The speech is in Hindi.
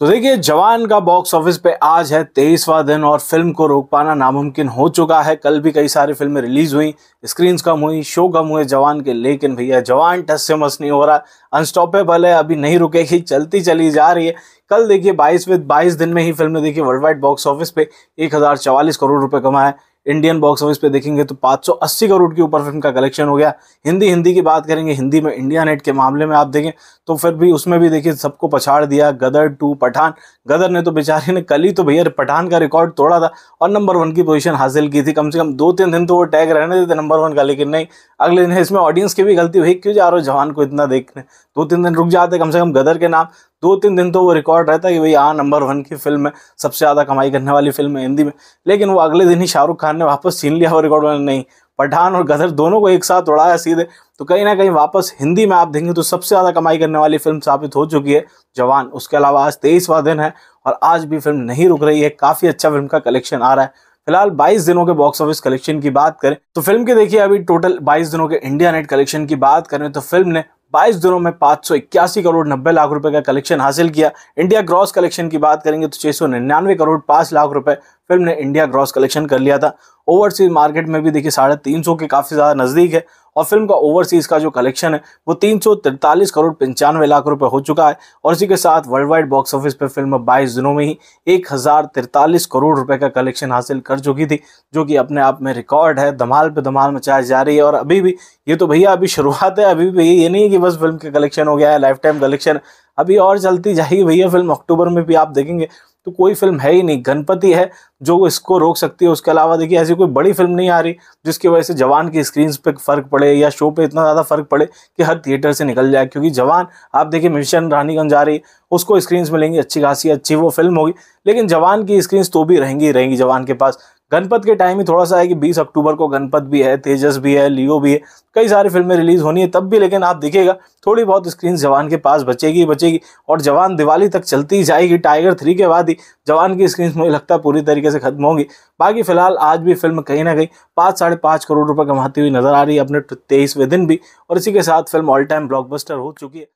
तो देखिए जवान का बॉक्स ऑफिस पे आज है तेईसवा दिन और फिल्म को रोक पाना नामुमकिन हो चुका है कल भी कई सारी फिल्में रिलीज हुई स्क्रीन कम हुई शो कम हुए जवान के लेकिन भैया जवान टस से मस नहीं हो रहा अनस्टॉपेबल है अभी नहीं रुकेगी चलती चली जा रही है कल देखिए बाईस में बाईस दिन में ही फिल्म ने देखिए वर्ल्ड वाइड बॉक्स ऑफिस पे एक करोड़ रुपए कमाए इंडियन बॉक्स ऑफिस पे देखेंगे तो 580 करोड़ के ऊपर फिल्म का कलेक्शन हो गया हिंदी हिंदी की बात करेंगे हिंदी में इंडिया नेट के मामले में आप देखें तो फिर भी उसमें भी देखिए सबको पछाड़ दिया गदर टू पठान गदर ने तो बेचारे ने कल ही तो भैया पठान का रिकॉर्ड तोड़ा था और नंबर वन की पोजिशन हासिल की थी कम से कम दो तीन दिन तो वो टैग रहने देते नंबर वन का लेकिन नहीं अगले दिन इसमें ऑडियंस की भी गलती हुई क्यों जा रहे हो जवान को इतना देखने दो तीन दिन रुक जाते कम से कम गदर के नाम दो तीन दिन तो वो रिकॉर्ड रहता है कि भाई हाँ नंबर वन की फिल्म है सबसे ज़्यादा कमाई करने वाली फिल्म है हिंदी में लेकिन वो अगले दिन ही शाहरुख खान ने वापस छीन लिया वो रिकॉर्ड वाले नहीं पठान और गदर दोनों को एक साथ उड़ाया सीधे तो कहीं ना कहीं वापस हिंदी में आप देखेंगे तो सबसे ज़्यादा कमाई करने वाली फिल्म साबित हो चुकी है जवान उसके अलावा आज तेईसवा दिन है और आज भी फिल्म नहीं रुक रही है काफ़ी अच्छा फिल्म का कलेक्शन आ रहा है फिलहाल 22 दिनों के बॉक्स ऑफिस कलेक्शन की बात करें तो फिल्म के देखिए अभी टोटल 22 दिनों के इंडिया नेट कलेक्शन की बात करें तो फिल्म ने बाईस दिनों में पाँच करोड़ नब्बे लाख रुपए का कलेक्शन हासिल किया इंडिया ग्रॉस कलेक्शन की बात करेंगे तो छः करोड़ पाँच लाख रुपए फिल्म ने इंडिया ग्रॉस कलेक्शन कर लिया था ओवरसीज मार्केट में भी देखिए साढ़े तीन सौ के काफ़ी ज़्यादा नज़दीक है और फिल्म का ओवरसीज का जो कलेक्शन है वो तीन सौ तिरतालीस करोड़ पंचानवे लाख रुपए हो चुका है और इसी के साथ वर्ल्ड वाइड बॉक्स ऑफिस पर फिल्म बाईस दिनों में ही एक हज़ार तिरतालीस करोड़ रुपए का कलेक्शन हासिल कर चुकी थी जो कि अपने आप में रिकॉर्ड है धमाल पे धमाल मचाई जा रही है और अभी भी ये तो भैया अभी शुरुआत है अभी भी ये नहीं है कि बस फिल्म का कलेक्शन हो गया है लाइफ टाइम कलेक्शन अभी और चलती जाएगी भैया फिल्म अक्टूबर में भी आप देखेंगे तो कोई फिल्म है ही नहीं गणपति है जो इसको रोक सकती है उसके अलावा देखिए ऐसी कोई बड़ी फिल्म नहीं आ रही जिसकी वजह से जवान की स्क्रीन पे फर्क पड़े या शो पे इतना ज़्यादा फर्क पड़े कि हर थिएटर से निकल जाए क्योंकि जवान आप देखिए मिशन रानीगंज आ रही उसको स्क्रीन मिलेंगी अच्छी खासी अच्छी वो फिल्म होगी लेकिन जवान की स्क्रीन तो भी रहेंगी रहेंगी जवान के पास गणपत के टाइम ही थोड़ा सा है कि 20 अक्टूबर को गणपत भी है तेजस भी है लियो भी है कई सारी फिल्में रिलीज होनी है तब भी लेकिन आप देखिएगा थोड़ी बहुत स्क्रीन जवान के पास बचेगी बचेगी और जवान दिवाली तक चलती ही जाएगी टाइगर थ्री के बाद ही जवान की स्क्रीन मुझे लगता है पूरी तरीके से खत्म होंगी बाकी फिलहाल आज भी फिल्म कहीं ना कहीं पाँच साढ़े पाँच करोड़ रुपये कमाती हुई नजर आ रही है अपने तेईसवें दिन भी और इसी के साथ फिल्म ऑल टाइम ब्लॉकबस्टर हो चुकी है